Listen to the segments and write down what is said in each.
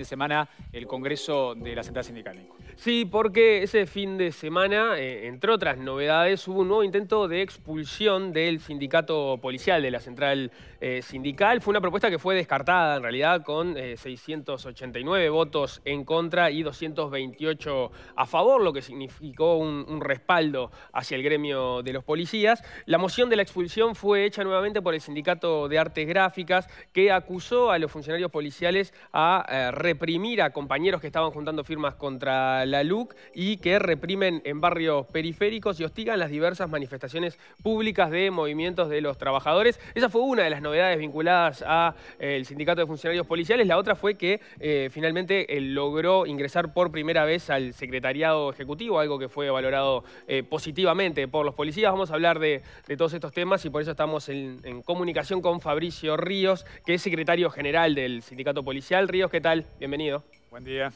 de semana el Congreso de la Central Sindical. Sí, porque ese fin de semana, eh, entre otras novedades, hubo un nuevo intento de expulsión del sindicato policial de la Central eh, Sindical. Fue una propuesta que fue descartada en realidad con 689 eh, votos en contra y 228 a favor, lo que significó un, respaldo hacia el gremio de los policías. La moción de la expulsión fue hecha nuevamente por el Sindicato de Artes Gráficas que acusó a los funcionarios policiales a reprimir a compañeros que estaban juntando firmas contra la LUC y que reprimen en barrios periféricos y hostigan las diversas manifestaciones públicas de movimientos de los trabajadores. Esa fue una de las novedades vinculadas al eh, Sindicato de Funcionarios Policiales. La otra fue que eh, finalmente él eh, logró ingresar por primera vez al Secretariado Ejecutivo, algo que fue valorado positivamente por los policías. Vamos a hablar de, todos estos temas y por eso estamos en comunicación con Fabricio Ríos, que es secretario general del Sindicato Policial. Ríos, ¿qué tal? Bienvenido. Buen día.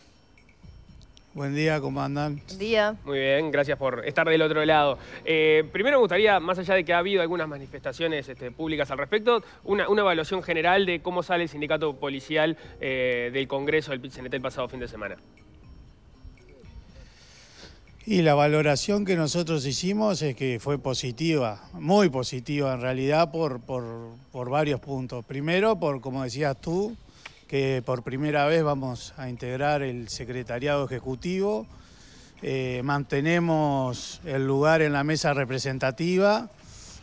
Buen día, comandante. Buen día. Muy bien, gracias por estar del otro lado. Eh, primero me gustaría, más allá de que ha habido algunas manifestaciones este, públicas al respecto, una, evaluación general de cómo sale el sindicato policial eh, del Congreso del pit el pasado fin de semana. Y la valoración que nosotros hicimos es que fue positiva, muy positiva en realidad por, por, por varios puntos. Primero, por, como decías tú, que por primera vez vamos a integrar el secretariado ejecutivo. Eh, mantenemos el lugar en la mesa representativa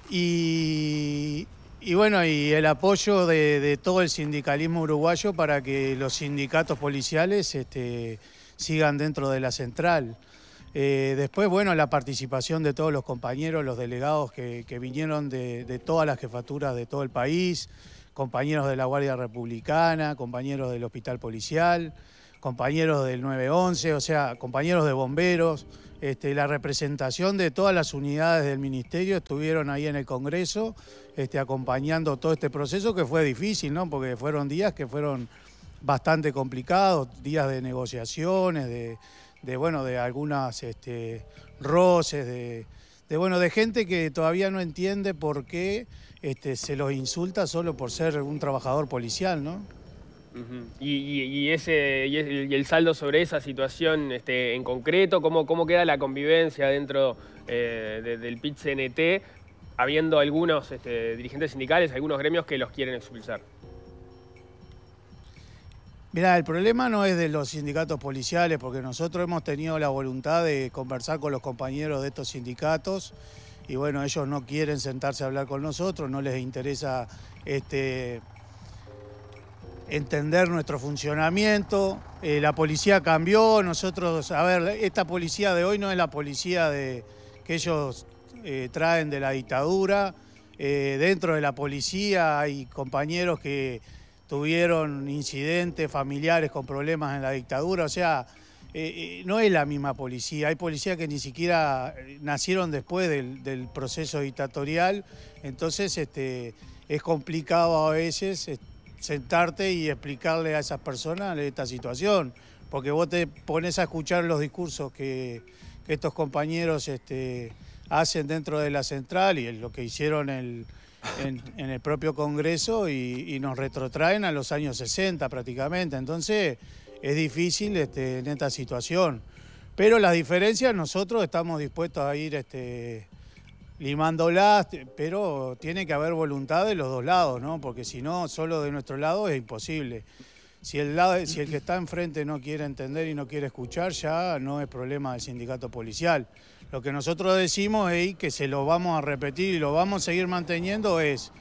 y, bueno, y el apoyo de, todo el sindicalismo uruguayo para que los sindicatos policiales este, sigan dentro de la central. Eh, después, bueno, la participación de todos los compañeros, los delegados que, vinieron de todas las jefaturas de todo el país, compañeros de la Guardia Republicana, compañeros del Hospital Policial, compañeros del 911, o sea, compañeros de bomberos. Este, la representación de todas las unidades del ministerio estuvieron ahí en el Congreso este, acompañando todo este proceso que fue difícil, ¿no? Porque fueron días que fueron bastante complicados, días de negociaciones, de, de bueno, de algunas este, roces, de, este, bueno, de gente que todavía no entiende por qué este, se los insulta solo por ser un trabajador policial, ¿no? y, ese, el saldo sobre esa situación este, en concreto, ¿cómo, queda la convivencia dentro eh, del PIT-CNT, habiendo algunos dirigentes sindicales, algunos gremios que los quieren expulsar? Mirá, el problema no es de los sindicatos policiales, porque nosotros hemos tenido la voluntad de conversar con los compañeros de estos sindicatos y bueno, ellos no quieren sentarse a hablar con nosotros, no les interesa este, entender nuestro funcionamiento. Eh, la policía cambió, nosotros, a ver, esta policía de hoy no es la policía que ellos eh, traen de la dictadura. Eh, dentro de la policía hay compañeros que tuvieron incidentes familiares con problemas en la dictadura, o sea, eh, eh, no es la misma policía, hay policías que ni siquiera eh, nacieron después del, proceso dictatorial, entonces este, es complicado a veces sentarte y explicarle a esas personas esta situación, porque vos te pones a escuchar los discursos que, estos compañeros este, hacen dentro de la central y lo que hicieron el en, el propio Congreso y, nos retrotraen a los años 60 prácticamente. Entonces es difícil este, en esta situación. Pero las diferencias nosotros estamos dispuestos a ir este, limándolas, pero tiene que haber voluntad de los dos lados, Porque si no, solo de nuestro lado es imposible. Si el, lado, si el que está enfrente no quiere entender y no quiere escuchar, ya no es problema del sindicato policial. Lo que nosotros decimos y que se lo vamos a repetir y lo vamos a seguir manteniendo es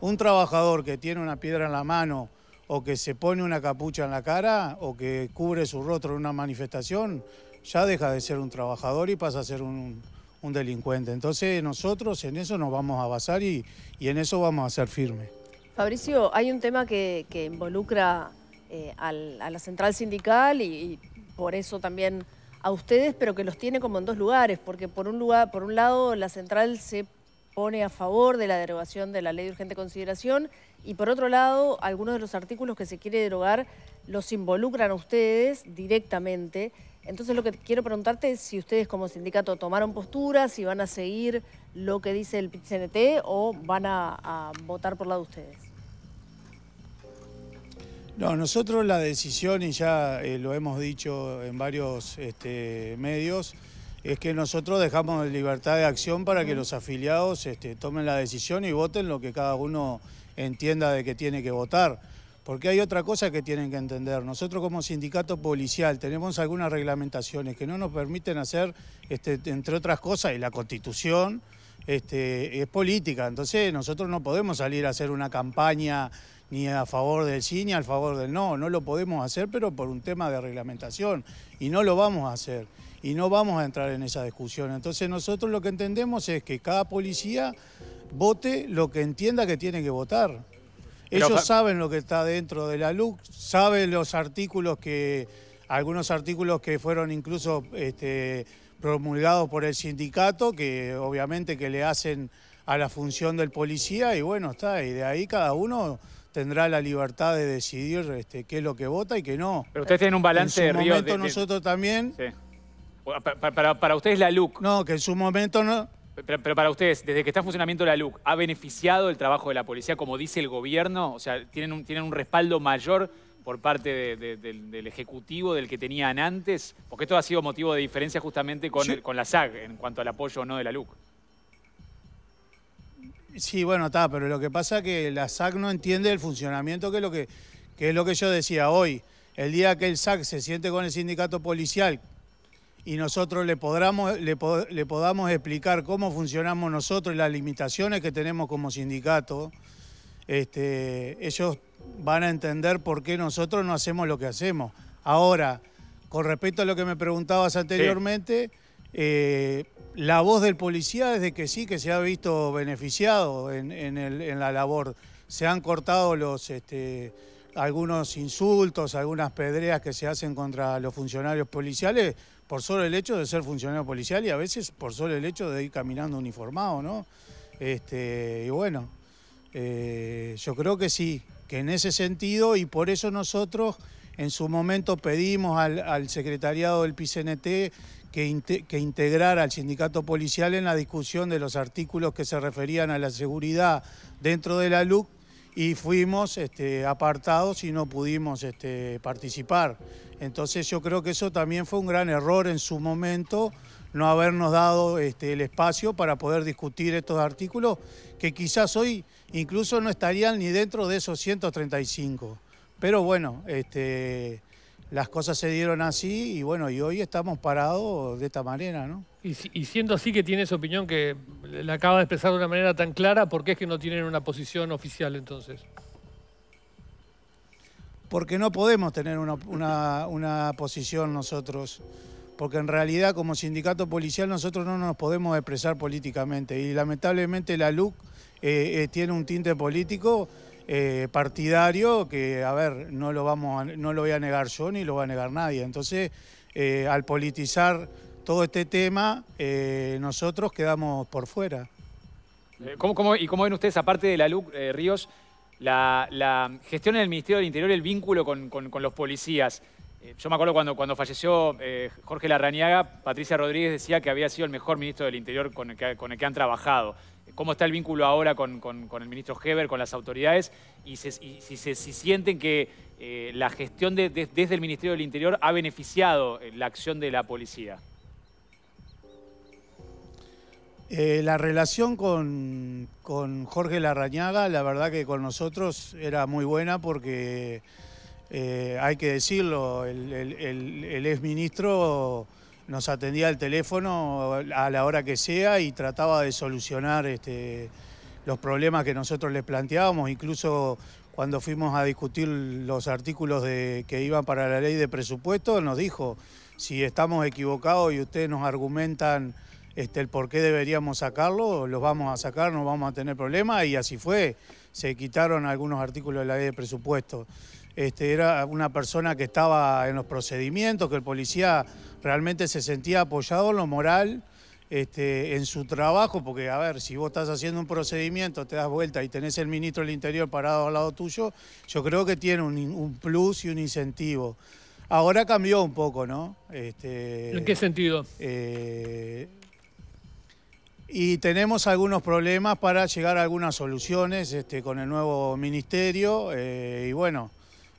un trabajador que tiene una piedra en la mano o que se pone una capucha en la cara o que cubre su rostro en una manifestación, ya deja de ser un trabajador y pasa a ser un, delincuente. Entonces nosotros en eso nos vamos a basar y, en eso vamos a ser firmes. Fabricio, hay un tema que, involucra eh, a la central sindical y por eso también a ustedes, pero que los tiene como en dos lugares, porque por un, lugar, por un lado la central se pone a favor de la derogación de la ley de urgente consideración y por otro lado algunos de los artículos que se quiere derogar los involucran a ustedes directamente. Entonces lo que quiero preguntarte es si ustedes como sindicato tomaron postura, si van a seguir lo que dice el pit o van a, votar por lado de ustedes. No, nosotros la decisión, y ya eh, lo hemos dicho en varios este, medios, es que nosotros dejamos libertad de acción para que los afiliados este, tomen la decisión y voten lo que cada uno entienda de que tiene que votar. Porque hay otra cosa que tienen que entender. Nosotros como sindicato policial tenemos algunas reglamentaciones que no nos permiten hacer, este, entre otras cosas, y la constitución este, es política. Entonces nosotros no podemos salir a hacer una campaña ni a favor del sí ni a favor del no. No lo podemos hacer, pero por un tema de reglamentación. Y no lo vamos a hacer. Y no vamos a entrar en esa discusión. Entonces nosotros lo que entendemos es que cada policía vote lo que entienda que tiene que votar. Ellos saben lo que está dentro de la LUC, saben los artículos que, algunos artículos que fueron incluso este, promulgados por el sindicato, que obviamente que le hacen a la función del policía y bueno, está, y de ahí cada uno tendrá la libertad de decidir este, qué es lo que vota y qué no. Pero ustedes tienen un balance de En su momento nosotros también... Sí. Para, ustedes la LUC... No, que en su momento no... Pero, para ustedes, desde que está en funcionamiento la LUC, ¿ha beneficiado el trabajo de la policía como dice el gobierno? O sea, ¿tienen un, tienen un respaldo mayor por parte del, Ejecutivo, del que tenían antes? Porque esto ha sido motivo de diferencia justamente con, con la SAG en cuanto al apoyo o no de la LUC. Sí, bueno, está, pero lo que pasa es que la SAC no entiende el funcionamiento, que es lo que, es lo que yo decía hoy. El día que el SAC se siente con el sindicato policial y nosotros le, podamos, le, podamos explicar cómo funcionamos nosotros y las limitaciones que tenemos como sindicato, este, ellos van a entender por qué nosotros no hacemos lo que hacemos. Ahora, con respecto a lo que me preguntabas anteriormente... Eh, la voz del policía es de que sí, que se ha visto beneficiado en, la labor. Se han cortado los este, algunos insultos, algunas pedreas que se hacen contra los funcionarios policiales por solo el hecho de ser funcionario policial y a veces por solo el hecho de ir caminando uniformado, ¿no? Este, y bueno, eh, yo creo que sí, que en ese sentido y por eso nosotros en su momento pedimos al, secretariado del PICNT que, integrara al sindicato policial en la discusión de los artículos que se referían a la seguridad dentro de la LUC y fuimos este, apartados y no pudimos este, participar. Entonces yo creo que eso también fue un gran error en su momento, no habernos dado este, el espacio para poder discutir estos artículos que quizás hoy incluso no estarían ni dentro de esos 135. Pero bueno, este, las cosas se dieron así y bueno, y hoy estamos parados de esta manera, ¿no? Y, siendo así que tiene esa opinión que la acaba de expresar de una manera tan clara, ¿por qué es que no tienen una posición oficial entonces? Porque no podemos tener una, posición nosotros porque en realidad como sindicato policial nosotros no nos podemos expresar políticamente y lamentablemente la LUC eh, eh, tiene un tinte político eh, partidario que, a ver, no lo, vamos no lo voy a negar yo ni lo va a negar nadie. Entonces, eh, al politizar todo este tema, eh, nosotros quedamos por fuera. ¿Cómo, y cómo ven ustedes, aparte de la LUC Ríos, la, gestión en el Ministerio del Interior, el vínculo con, los policías? yo me acuerdo cuando, cuando falleció Jorge Larrañaga, Patricia Rodríguez decía que había sido el mejor ministro del Interior con que, con el que han trabajado cómo está el vínculo ahora con, el ministro Heber, con las autoridades, y, si, sienten que eh, la gestión desde el Ministerio del Interior ha beneficiado eh, la acción de la policía. Eh, la relación con, Jorge Larrañaga, la verdad que con nosotros era muy buena porque hay que decirlo, el, el exministro nos atendía al teléfono a la hora que sea y trataba de solucionar este, los problemas que nosotros les planteábamos, incluso cuando fuimos a discutir los artículos de, que iban para la ley de presupuesto, nos dijo, si estamos equivocados y ustedes nos argumentan este, el por qué deberíamos sacarlo, los vamos a sacar, no vamos a tener problemas, y así fue, se quitaron algunos artículos de la ley de presupuesto. Este, era una persona que estaba en los procedimientos, que el policía realmente se sentía apoyado en lo moral, este, en su trabajo, porque a ver, si vos estás haciendo un procedimiento, te das vuelta y tenés el ministro del Interior parado al lado tuyo, yo creo que tiene un, plus y un incentivo. Ahora cambió un poco, ¿no? Este, ¿En qué sentido? Eh, y tenemos algunos problemas para llegar a algunas soluciones con el nuevo ministerio eh, y bueno,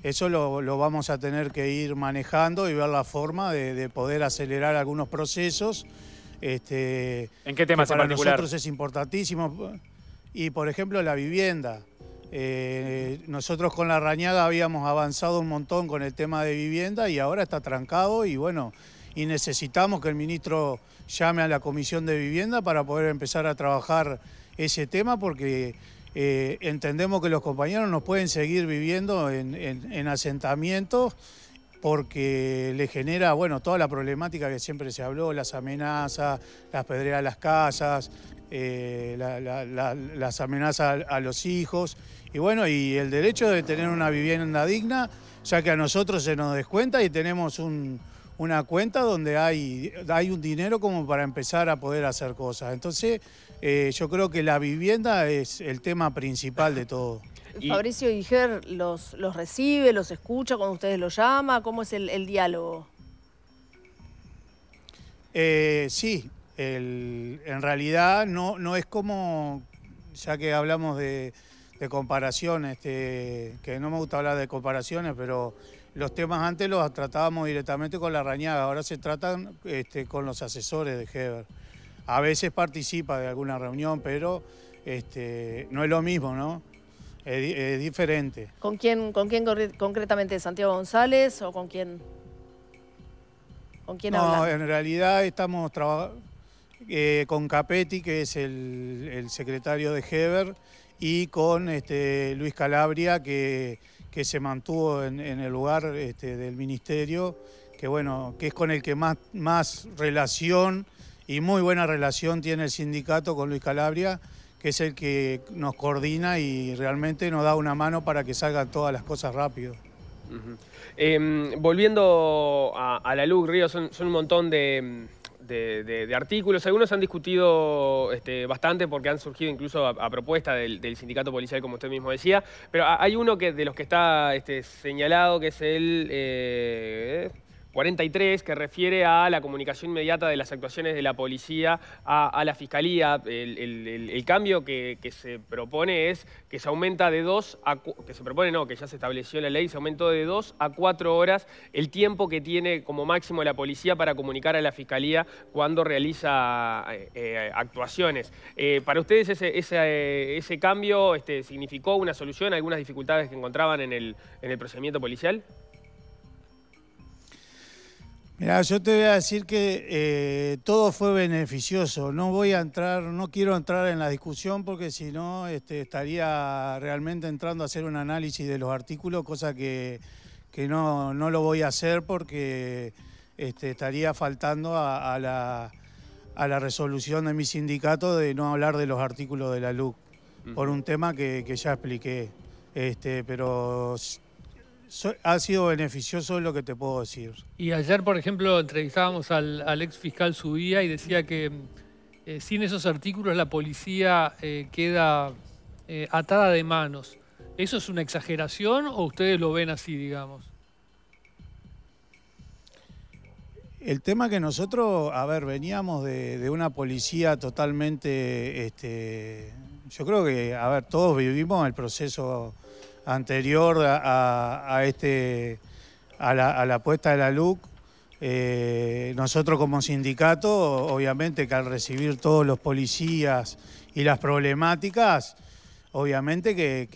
eso lo, vamos a tener que ir manejando y ver la forma de, poder acelerar algunos procesos. Este, ¿En qué temas en particular? nosotros es importantísimo. Y por ejemplo la vivienda. Eh, nosotros con la rañada habíamos avanzado un montón con el tema de vivienda y ahora está trancado y bueno, y necesitamos que el ministro llame a la comisión de vivienda para poder empezar a trabajar ese tema porque eh, entendemos que los compañeros no pueden seguir viviendo en, asentamientos porque le genera, bueno, toda la problemática que siempre se habló, las amenazas, las pedreras a las casas, eh, las amenazas a, a, los hijos, y bueno, y el derecho de tener una vivienda digna, ya que a nosotros se nos descuenta y tenemos un, una cuenta donde hay, hay un dinero como para empezar a poder hacer cosas. Entonces, eh, yo creo que la vivienda es el tema principal de todo. Fabricio Iger los, los recibe, los escucha cuando ustedes los llama, ¿cómo es el, diálogo? Eh, sí, en realidad no, no es como, ya que hablamos de, de comparación, este, que no me gusta hablar de comparaciones, pero los temas antes los tratábamos directamente con la rañaga, ahora se tratan este, con los asesores de Heber. A veces participa de alguna reunión, pero este, no es lo mismo, ¿no? Es, diferente. ¿Con quién, con quién concretamente? ¿Santiago González o con quién? ¿Con quién no, en realidad estamos trabajando eh, con Capetti, que es el, el secretario de Heber, y con este, Luis Calabria, que, que se mantuvo en, el lugar este, del ministerio, que bueno, que es con el que más, más relación y muy buena relación tiene el sindicato con Luis Calabria, que es el que nos coordina y realmente nos da una mano para que salgan todas las cosas rápido. Em, volviendo a, la luz, Río, son un montón de de, artículos. Algunos han discutido este, bastante porque han surgido incluso a, propuesta del, sindicato policial, como usted mismo decía. Pero hay uno que, de los que está este, señalado, que es el... Eh, 43, que refiere a la comunicación inmediata de las actuaciones de la policía a, la fiscalía. El, cambio que, se propone es que se aumenta de dos a... que se propone no, que ya se estableció la ley, se aumentó de 2 a 4 horas el tiempo que tiene como máximo la policía para comunicar a la fiscalía cuando realiza eh, eh, actuaciones. Eh, ¿Para ustedes ese, ese, cambio este, significó una solución a algunas dificultades que encontraban en el, en el procedimiento policial? Mira, yo te voy a decir que eh, todo fue beneficioso. No voy a entrar, no quiero entrar en la discusión porque si no este, estaría realmente entrando a hacer un análisis de los artículos, cosa que, que no, no, lo voy a hacer porque este, estaría faltando a, la, a, la, resolución de mi sindicato de no hablar de los artículos de la LUC, por un tema que, ya expliqué. Este, pero ha sido beneficioso lo que te puedo decir. Y ayer, por ejemplo, entrevistábamos al, ex fiscal Subía y decía que eh, sin esos artículos la policía eh, queda eh, atada de manos. ¿Eso es una exageración o ustedes lo ven así, digamos? El tema que nosotros, a ver, veníamos de, una policía totalmente, este, yo creo que, a ver, todos vivimos el proceso anterior a, este, a, la, puesta de la LUC, eh, nosotros como sindicato, obviamente que al recibir todos los policías y las problemáticas, obviamente que,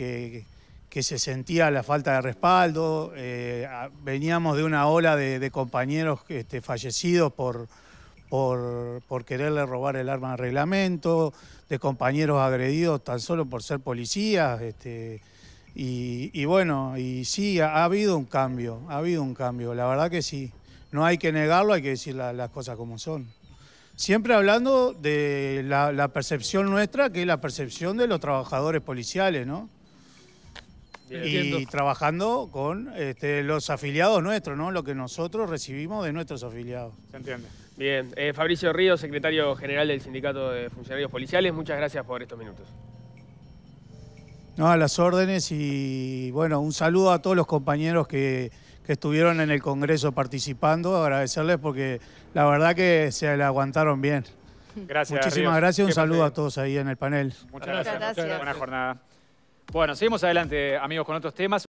que, se sentía la falta de respaldo, eh, veníamos de una ola de, compañeros este, fallecidos por, por, quererle robar el arma de reglamento, de compañeros agredidos tan solo por ser policías. Este, y, bueno, y sí, ha, habido un cambio, ha habido un cambio, la verdad que sí. No hay que negarlo, hay que decir las cosas como son. Siempre hablando de la, percepción nuestra, que es la percepción de los trabajadores policiales, ¿no? y trabajando con este, los afiliados nuestros, ¿no? Lo que nosotros recibimos de nuestros afiliados. Se entiende. Bien. Eh, Fabricio Ríos, secretario general del Sindicato de Funcionarios Policiales, muchas gracias por estos minutos. No, a las órdenes y bueno, un saludo a todos los compañeros que, estuvieron en el Congreso participando, agradecerles porque la verdad que se la aguantaron bien. Gracias. Muchísimas gracias, un saludo a todos ahí en el panel. Muchas gracias. gracias. Buena jornada. Bueno, seguimos adelante amigos con otros temas.